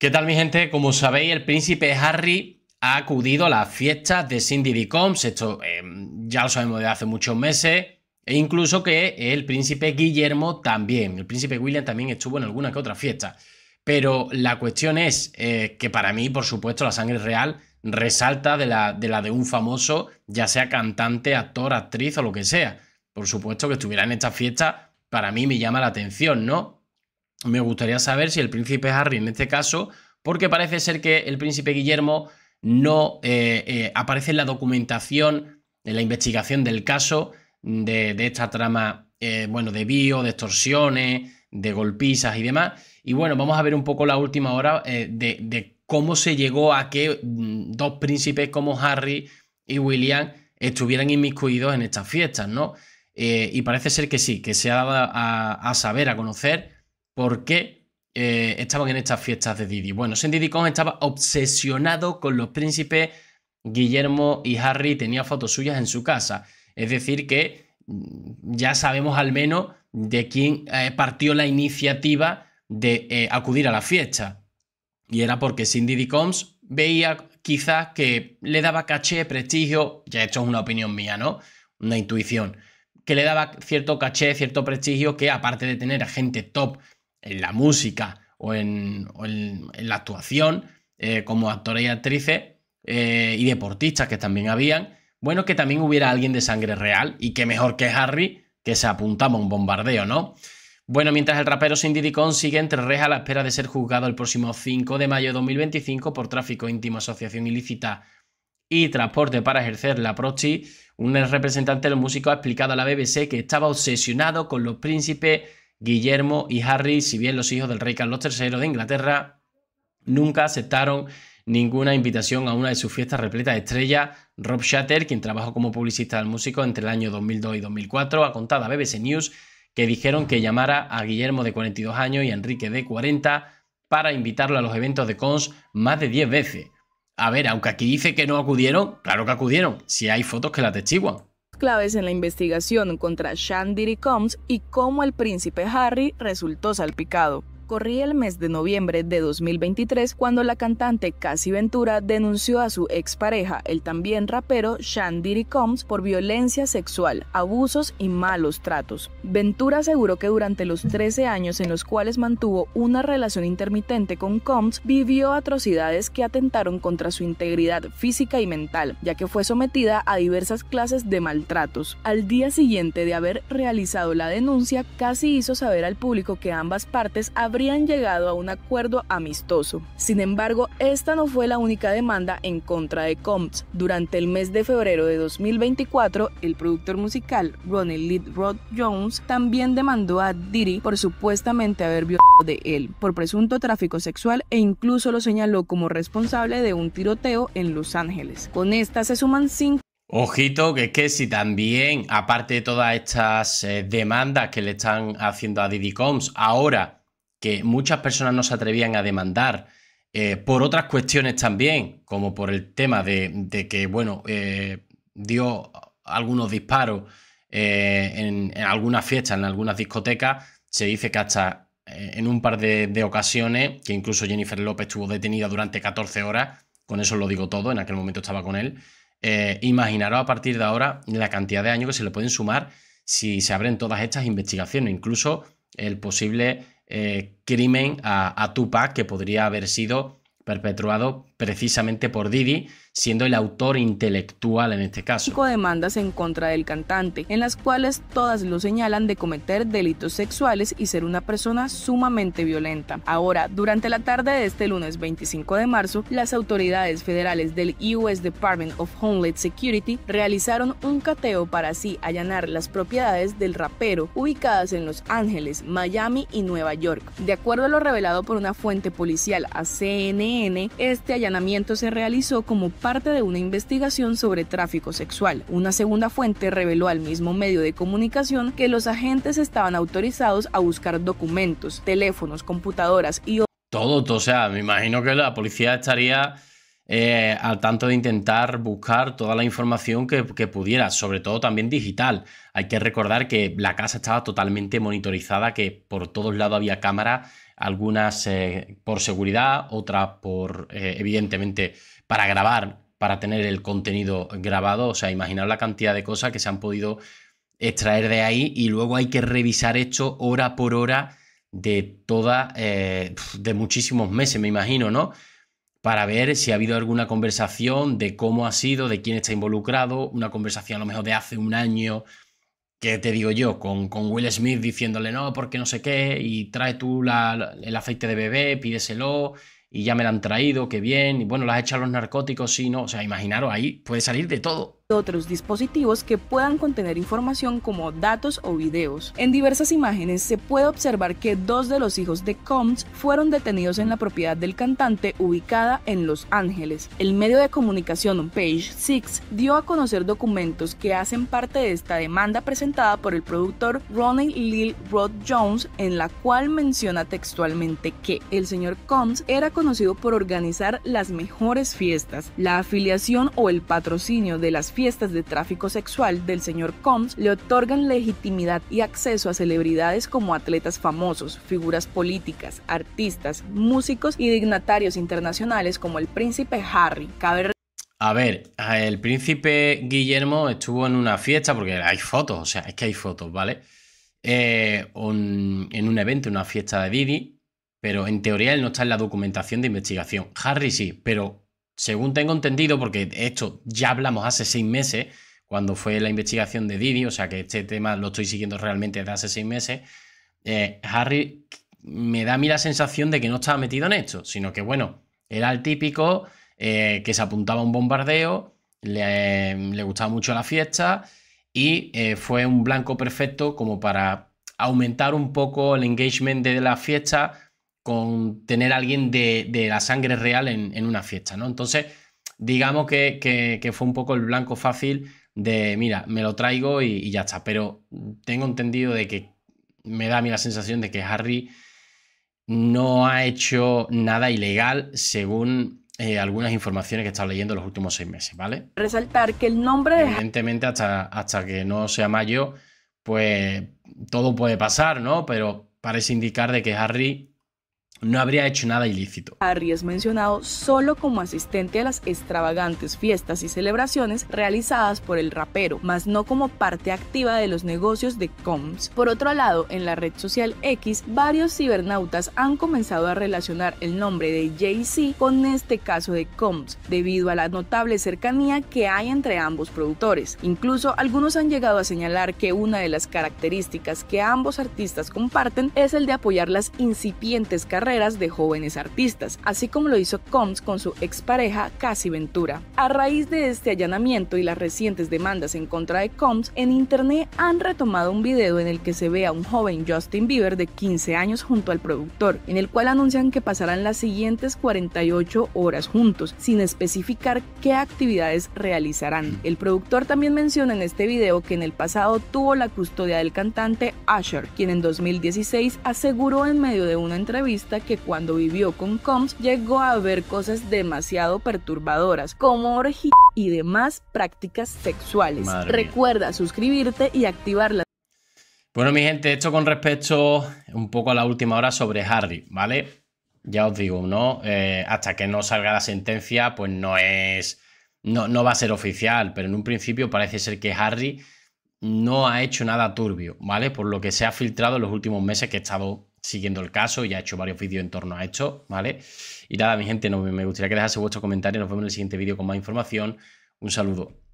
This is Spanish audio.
¿Qué tal mi gente? Como sabéis, el príncipe Harry ha acudido a las fiestas de Cindy Combs, esto em, ya lo sabemos de hace muchos meses, e incluso que el príncipe Guillermo también, el príncipe William también estuvo en alguna que otra fiesta. Pero la cuestión es eh, que para mí, por supuesto, la sangre real resalta de la, de la de un famoso, ya sea cantante, actor, actriz o lo que sea. Por supuesto que estuviera en esta fiesta, para mí me llama la atención, ¿no? me gustaría saber si el príncipe Harry en este caso, porque parece ser que el príncipe Guillermo no eh, eh, aparece en la documentación, en la investigación del caso de, esta trama, eh, bueno, de bio, de extorsiones, de golpizas y demás. Y bueno, vamos a ver un poco la última hora de, cómo se llegó a que mm, dos príncipes como Harry y William estuvieran inmiscuidos en estas fiestas, ¿no? y parece ser que sí, que se ha dado a, saber, a conocer por qué eh, estaban en estas fiestas de Didi. Bueno, Cindy Diddy estaba obsesionado con los príncipes Guillermo y Harry, tenía fotos suyas en su casa. Es decir, que mm, ya sabemos al menos de quién eh, partió la iniciativa de eh, acudir a la fiesta. Y era porque Cindy D. Combs veía quizás que le daba caché, prestigio, ya esto es una opinión mía, ¿no? Una intuición, que le daba cierto caché, cierto prestigio que aparte de tener a gente top en la música o en, la actuación, eh, como actores y actrices eh, y deportistas que también habían, bueno, que también hubiera alguien de sangre real y que mejor que Harry que se apuntaba a un bombardeo, ¿no? Bueno, mientras el rapero Cindy Dicon sigue entre rejas a la espera de ser juzgado el próximo 5 de mayo de 2025 por tráfico íntimo, asociación ilícita y transporte para ejercer la proxy un representante de los músicos ha explicado a la BBC que estaba obsesionado con los príncipes Guillermo y Harry, si bien los hijos del rey Carlos III de Inglaterra nunca aceptaron ninguna invitación a una de sus fiestas repletas de estrellas, Rob Shatter, quien trabajó como publicista del músico entre el año 2002 y 2004, ha contado a BBC News que dijeron que llamara a Guillermo de 42 años y a Enrique de 40 para invitarlo a los eventos de cons más de 10 veces. A ver, aunque aquí dice que no acudieron, claro que acudieron, si hay fotos que la atestiguan claves en la investigación contra Shandiri Combs y cómo el príncipe Harry resultó salpicado. Corría el mes de noviembre de 2023 cuando la cantante Cassie Ventura denunció a su expareja, el también rapero Sean Combs, por violencia sexual, abusos y malos tratos. Ventura aseguró que durante los 13 años en los cuales mantuvo una relación intermitente con Combs, vivió atrocidades que atentaron contra su integridad física y mental, ya que fue sometida a diversas clases de maltratos. Al día siguiente de haber realizado la denuncia, casi hizo saber al público que ambas partes habrían habrían llegado a un acuerdo amistoso. Sin embargo, esta no fue la única demanda en contra de Combs. Durante el mes de febrero de 2024, el productor musical Ronnie Lee Rod Jones también demandó a Diddy por supuestamente haber violado de él por presunto tráfico sexual e incluso lo señaló como responsable de un tiroteo en Los Ángeles. Con esta se suman cinco Ojito, que es que si también, aparte de todas estas eh, demandas que le están haciendo a Diddy Combs, ahora que muchas personas no se atrevían a demandar eh, por otras cuestiones también, como por el tema de, que, bueno, eh, dio algunos disparos eh, en, algunas fiestas, en algunas discotecas, se dice que hasta en un par de, ocasiones, que incluso Jennifer López estuvo detenida durante 14 horas, con eso lo digo todo, en aquel momento estaba con él, imaginaros a partir de ahora la cantidad de años que se le pueden sumar si se abren todas estas investigaciones, incluso el posible eh, crimen a, a Tupac que podría haber sido perpetuado precisamente por Didi siendo el autor intelectual en este caso. Cinco demandas en contra del cantante, en las cuales todas lo señalan de cometer delitos sexuales y ser una persona sumamente violenta. Ahora, durante la tarde de este lunes 25 de marzo, las autoridades federales del US Department of Homeland Security realizaron un cateo para así allanar las propiedades del rapero ubicadas en Los Ángeles, Miami y Nueva York. De acuerdo a lo revelado por una fuente policial a CNN, este allanamiento se realizó como parte de una investigación sobre tráfico sexual. Una segunda fuente reveló al mismo medio de comunicación que los agentes estaban autorizados a buscar documentos, teléfonos, computadoras y... Todo, todo o sea, me imagino que la policía estaría eh, al tanto de intentar buscar toda la información que, pudiera, sobre todo también digital. Hay que recordar que la casa estaba totalmente monitorizada, que por todos lados había cámaras, algunas eh, por seguridad, otras por, eh, evidentemente, para grabar, para tener el contenido grabado. O sea, imaginar la cantidad de cosas que se han podido extraer de ahí y luego hay que revisar esto hora por hora de toda, eh, de muchísimos meses, me imagino, ¿no? Para ver si ha habido alguna conversación de cómo ha sido, de quién está involucrado, una conversación a lo mejor de hace un año, que te digo yo, con, con Will Smith diciéndole no, porque no sé qué, y trae tú el aceite de bebé, pídeselo, y ya me la han traído, qué bien, y bueno, las he echado los narcóticos, sí, no, o sea, imaginaros, ahí puede salir de todo otros dispositivos que puedan contener información como datos o videos. En diversas imágenes se puede observar que dos de los hijos de Combs fueron detenidos en la propiedad del cantante ubicada en Los Ángeles. El medio de comunicación Page Six dio a conocer documentos que hacen parte de esta demanda presentada por el productor Ronnie Lil Rod Jones, en la cual menciona textualmente que el señor Combs era conocido por organizar las mejores fiestas. La afiliación o el patrocinio de las fiestas fiestas de tráfico sexual del señor Combs le otorgan legitimidad y acceso a celebridades como atletas famosos, figuras políticas, artistas, músicos y dignatarios internacionales como el príncipe Harry. a ver, el príncipe Guillermo estuvo en una fiesta, porque hay fotos, o sea, es que hay fotos, ¿vale? Eh, en un evento, una fiesta de Didi, pero en teoría él no está en la documentación de investigación. Harry sí, pero según tengo entendido, porque esto ya hablamos hace seis meses, cuando fue la investigación de Didi, o sea que este tema lo estoy siguiendo realmente desde hace seis meses, eh, Harry me da a mí la sensación de que no estaba metido en esto, sino que bueno, era el típico eh, que se apuntaba a un bombardeo, le, gustaba mucho la fiesta y eh, fue un blanco perfecto como para aumentar un poco el engagement de la fiesta con tener a alguien de, la sangre real en, una fiesta, ¿no? Entonces, digamos que, fue un poco el blanco fácil de, mira, me lo traigo y, ya está, pero tengo entendido de que me da a mí la sensación de que Harry no ha hecho nada ilegal según eh, algunas informaciones que he estado leyendo en los últimos seis meses, ¿vale? Resaltar que el nombre Evidentemente, hasta, hasta que no sea mayo, pues todo puede pasar, ¿no? Pero parece indicar de que Harry no habría hecho nada ilícito. Harry es mencionado solo como asistente a las extravagantes fiestas y celebraciones realizadas por el rapero, mas no como parte activa de los negocios de Combs. Por otro lado, en la red social X, varios cibernautas han comenzado a relacionar el nombre de Jay-Z con este caso de Combs, debido a la notable cercanía que hay entre ambos productores. Incluso algunos han llegado a señalar que una de las características que ambos artistas comparten es el de apoyar las incipientes carreras de jóvenes artistas, así como lo hizo Combs con su expareja Cassie Ventura. A raíz de este allanamiento y las recientes demandas en contra de Combs, en internet han retomado un video en el que se ve a un joven Justin Bieber de 15 años junto al productor, en el cual anuncian que pasarán las siguientes 48 horas juntos, sin especificar qué actividades realizarán. Mm. El productor también menciona en este video que en el pasado tuvo la custodia del cantante Usher, quien en 2016 aseguró en medio de una entrevista que cuando vivió con Combs llegó a ver cosas demasiado perturbadoras, como orgía y demás prácticas sexuales. Recuerda suscribirte y activar la... Bueno, mi gente, esto con respecto un poco a la última hora sobre Harry, ¿vale? Ya os digo, ¿no? Eh, hasta que no salga la sentencia, pues no es... No, no va a ser oficial, pero en un principio parece ser que Harry no ha hecho nada turbio, ¿vale? Por lo que se ha filtrado en los últimos meses que he estado siguiendo el caso, ya he hecho varios vídeos en torno a esto, ¿vale? Y nada, mi gente, no, me gustaría que dejase vuestro comentario, nos vemos en el siguiente vídeo con más información. Un saludo.